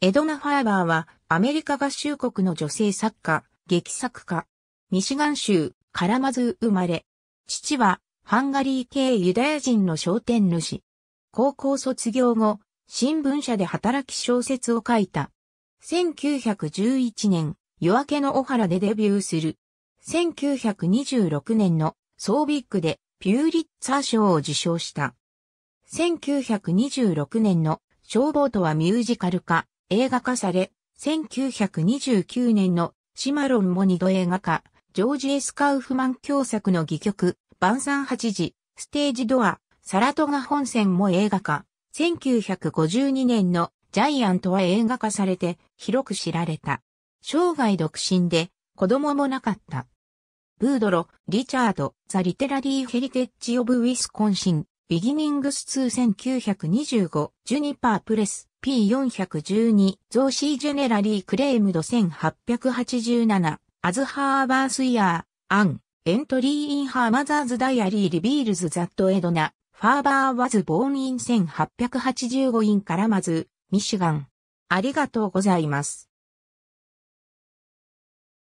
エドナ・ファーバーはアメリカ合衆国の女性作家、劇作家。ミシガン州カラマズ生まれ。父はハンガリー系ユダヤ人の商店主。高校卒業後、新聞社で働き小説を書いた。1911年、夜明けの小原でデビューする。1926年のソービックでピューリッツァー賞を受賞した。1926年の消防とはミュージカル化。映画化され、1929年のシマロンもニ度映画化、ジョージ・エスカウフマン共作の戯曲、晩餐8時、ステージドア、サラトガ本線も映画化、1952年のジャイアントは映画化されて広く知られた。生涯独身で子供もなかった。ブードロ、リチャード、ザ・リテラリー・ヘリテッジ・オブ・ウィスコンシン、ビギニングス21925、ジュニパープレス、P412、ゾーシージェネラリークレームド1887、アズハーバースイヤー、アン、エントリーインハーマザーズダイアリーリビールズザットエドナ、ファーバーワズボーンイン1885インカラマズ、ミシガン。ありがとうございます。